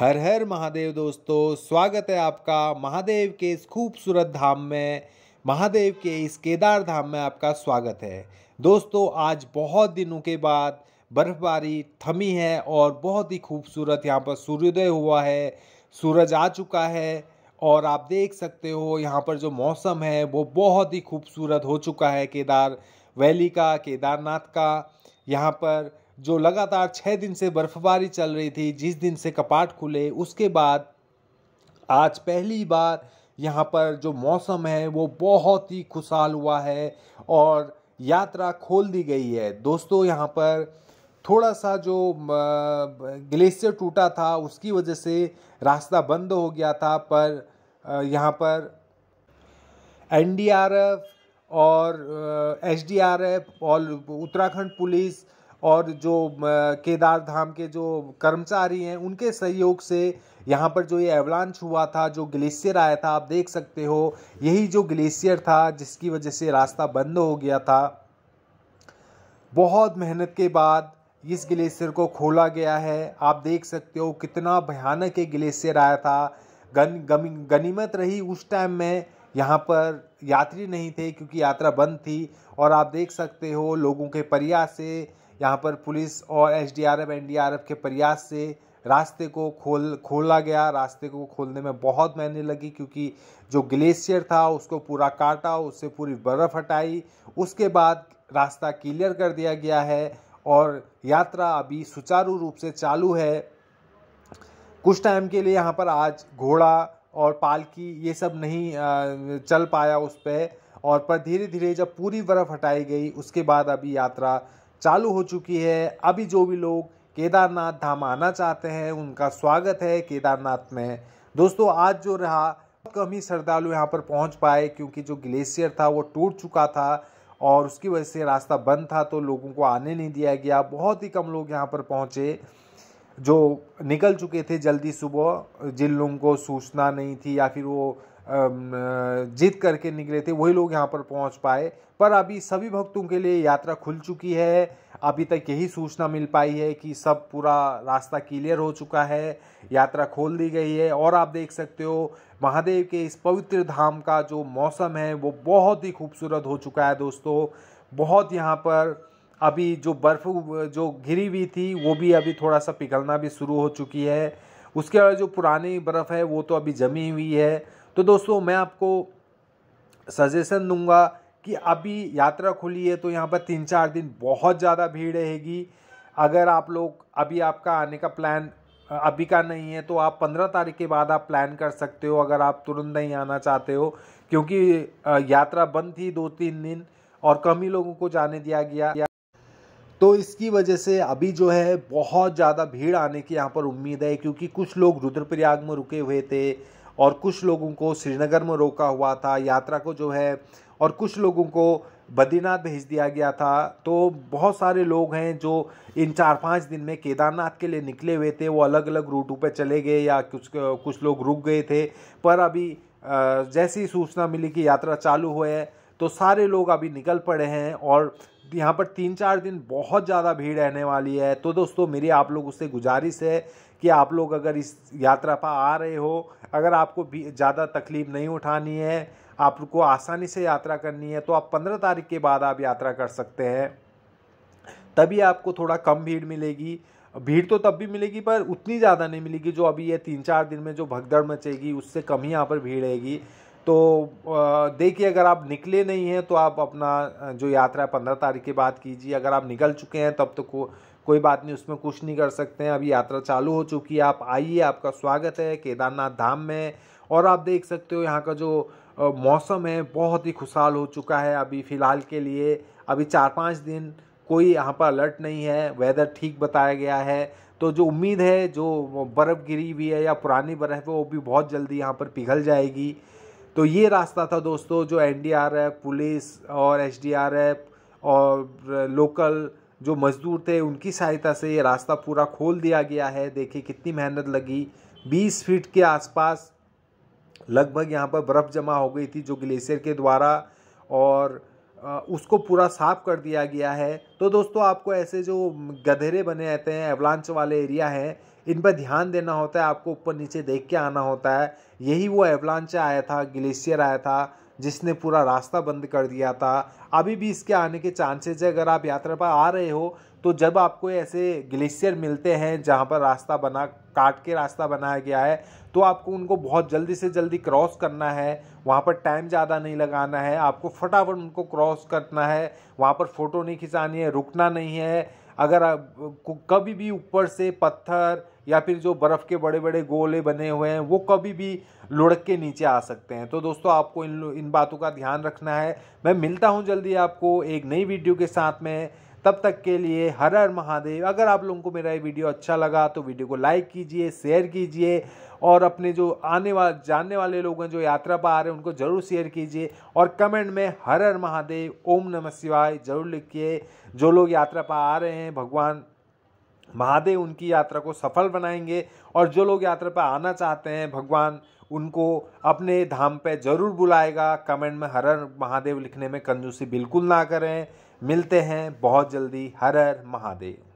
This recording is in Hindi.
हर हर महादेव दोस्तों स्वागत है आपका महादेव के इस खूबसूरत धाम में महादेव के इस केदार धाम में आपका स्वागत है दोस्तों आज बहुत दिनों के बाद बर्फ़बारी थमी है और बहुत ही खूबसूरत यहाँ पर सूर्योदय हुआ है सूरज आ चुका है और आप देख सकते हो यहाँ पर जो मौसम है वो बहुत ही खूबसूरत हो चुका है केदार वैली का केदारनाथ का यहाँ पर जो लगातार छः दिन से बर्फबारी चल रही थी जिस दिन से कपाट खुले उसके बाद आज पहली बार यहाँ पर जो मौसम है वो बहुत ही खुशहाल हुआ है और यात्रा खोल दी गई है दोस्तों यहाँ पर थोड़ा सा जो ग्लेशियर टूटा था उसकी वजह से रास्ता बंद हो गया था पर यहाँ पर एनडीआरएफ और एसडीआरएफ और उत्तराखंड पुलिस और जो केदार धाम के जो कर्मचारी हैं उनके सहयोग से यहाँ पर जो ये एवलांच हुआ था जो ग्लेशियर आया था आप देख सकते हो यही जो ग्लेशियर था जिसकी वजह से रास्ता बंद हो गया था बहुत मेहनत के बाद इस ग्लेशियर को खोला गया है आप देख सकते हो कितना भयानक ये ग्लेशियर आया था गन गम गनीमत रही उस टाइम में यहाँ पर यात्री नहीं थे क्योंकि यात्रा बंद थी और आप देख सकते हो लोगों के प्रयास से यहाँ पर पुलिस और D D R F N R F के प्रयास से रास्ते को खोल खोला गया रास्ते को खोलने में बहुत मेहनत लगी क्योंकि जो ग्लेशियर था उसको पूरा काटा उससे पूरी बर्फ़ हटाई उसके बाद रास्ता क्लियर कर दिया गया है और यात्रा अभी सुचारू रूप से चालू है कुछ टाइम के लिए यहाँ पर आज घोड़ा और पालकी ये सब नहीं चल पाया उस पर और पर धीरे धीरे जब पूरी बर्फ़ हटाई गई उसके बाद अभी यात्रा चालू हो चुकी है अभी जो भी लोग केदारनाथ धाम आना चाहते हैं उनका स्वागत है केदारनाथ में दोस्तों आज जो रहा कम ही श्रद्धालु यहाँ पर पहुँच पाए क्योंकि जो ग्लेशियर था वो टूट चुका था और उसकी वजह से रास्ता बंद था तो लोगों को आने नहीं दिया गया बहुत ही कम लोग यहाँ पर पहुँचे जो निकल चुके थे जल्दी सुबह जिन लोगों को सूचना नहीं थी या फिर वो जीत करके निकले थे वही लोग यहाँ पर पहुँच पाए पर अभी सभी भक्तों के लिए यात्रा खुल चुकी है अभी तक यही सूचना मिल पाई है कि सब पूरा रास्ता क्लियर हो चुका है यात्रा खोल दी गई है और आप देख सकते हो महादेव के इस पवित्र धाम का जो मौसम है वो बहुत ही खूबसूरत हो चुका है दोस्तों बहुत यहाँ पर अभी जो बर्फ़ जो घिरी हुई थी वो भी अभी थोड़ा सा पिघलना भी शुरू हो चुकी है उसके अलावा जो पुरानी बर्फ़ है वो तो अभी जमी हुई है तो दोस्तों मैं आपको सजेशन दूंगा कि अभी यात्रा खुली है तो यहाँ पर तीन चार दिन बहुत ज़्यादा भीड़ रहेगी अगर आप लोग अभी आपका आने का प्लान अभी का नहीं है तो आप पंद्रह तारीख के बाद आप प्लान कर सकते हो अगर आप तुरंत नहीं आना चाहते हो क्योंकि यात्रा बंद थी दो तीन दिन और कम ही लोगों को जाने दिया गया तो इसकी वजह से अभी जो है बहुत ज़्यादा भीड़ आने की यहाँ पर उम्मीद है क्योंकि कुछ लोग रुद्रप्रयाग में रुके हुए थे और कुछ लोगों को श्रीनगर में रोका हुआ था यात्रा को जो है और कुछ लोगों को बद्रीनाथ भेज दिया गया था तो बहुत सारे लोग हैं जो इन चार पाँच दिन में केदारनाथ के लिए निकले हुए थे वो अलग अलग रूटों पर चले गए या कुछ कुछ लोग रुक गए थे पर अभी जैसी सूचना मिली कि यात्रा चालू हुए है तो सारे लोग अभी निकल पड़े हैं और यहाँ पर तीन चार दिन बहुत ज़्यादा भीड़ रहने वाली है तो दोस्तों मेरी आप लोगों से गुजारिश है कि आप लोग अगर इस यात्रा पर आ रहे हो अगर आपको भी ज़्यादा तकलीफ़ नहीं उठानी है आपको आसानी से यात्रा करनी है तो आप पंद्रह तारीख के बाद आप यात्रा कर सकते हैं तभी आपको थोड़ा कम भीड़ मिलेगी भीड़ तो तब भी मिलेगी पर उतनी ज़्यादा नहीं मिलेगी जो अभी ये तीन चार दिन में जो भगदड़ मचेगी उससे कम ही यहाँ पर भीड़ रहेगी तो देखिए अगर आप निकले नहीं हैं तो आप अपना जो यात्रा है पंद्रह तारीख के बाद कीजिए अगर आप निकल चुके हैं तब तो को कोई बात नहीं उसमें कुछ नहीं कर सकते हैं अभी यात्रा चालू हो चुकी है आप आइए आपका स्वागत है केदारनाथ धाम में और आप देख सकते हो यहाँ का जो मौसम है बहुत ही खुशहाल हो चुका है अभी फ़िलहाल के लिए अभी चार पाँच दिन कोई यहाँ पर अलर्ट नहीं है वेदर ठीक बताया गया है तो जो उम्मीद है जो बर्फ़ गिरी हुई है या पुरानी बर्फ़ है वो भी बहुत जल्दी यहाँ पर पिघल जाएगी तो ये रास्ता था दोस्तों जो एनडीआरएफ पुलिस और एसडीआरएफ और लोकल जो मज़दूर थे उनकी सहायता से ये रास्ता पूरा खोल दिया गया है देखिए कितनी मेहनत लगी 20 फीट के आसपास लगभग यहाँ पर बर्फ़ जमा हो गई थी जो ग्लेशियर के द्वारा और उसको पूरा साफ कर दिया गया है तो दोस्तों आपको ऐसे जो गधेरे बने रहते हैं एवलांच वाले एरिया हैं इन पर ध्यान देना होता है आपको ऊपर नीचे देख के आना होता है यही वो एवलांच आया था ग्लेशियर आया था जिसने पूरा रास्ता बंद कर दिया था अभी भी इसके आने के चांसेज है अगर आप यात्रा पर आ रहे हो तो जब आपको ऐसे ग्लेशियर मिलते हैं जहाँ पर रास्ता बना काट के रास्ता बनाया गया है तो आपको उनको बहुत जल्दी से जल्दी क्रॉस करना है वहाँ पर टाइम ज़्यादा नहीं लगाना है आपको फटाफट उनको क्रॉस करना है वहाँ पर फ़ोटो नहीं खिंचानी है रुकना नहीं है अगर कभी भी ऊपर से पत्थर या फिर जो बर्फ़ के बड़े बड़े गोले बने हुए हैं वो कभी भी लुढ़क के नीचे आ सकते हैं तो दोस्तों आपको इन इन बातों का ध्यान रखना है मैं मिलता हूँ जल्दी आपको एक नई वीडियो के साथ में तब तक के लिए हर हर महादेव अगर आप लोगों को मेरा ये वीडियो अच्छा लगा तो वीडियो को लाइक कीजिए शेयर कीजिए और अपने जो आने वाले जानने वाले लोग हैं जो यात्रा पर आ रहे हैं उनको ज़रूर शेयर कीजिए और कमेंट में हर हर महादेव ओम नमः शिवाय जरूर लिखिए जो लोग यात्रा पर आ रहे हैं भगवान महादेव उनकी यात्रा को सफल बनाएंगे और जो लोग यात्रा पर आना चाहते हैं भगवान उनको अपने धाम पे ज़रूर बुलाएगा कमेंट में हर हर महादेव लिखने में कंजूसी बिल्कुल ना करें मिलते हैं बहुत जल्दी हर हर महादेव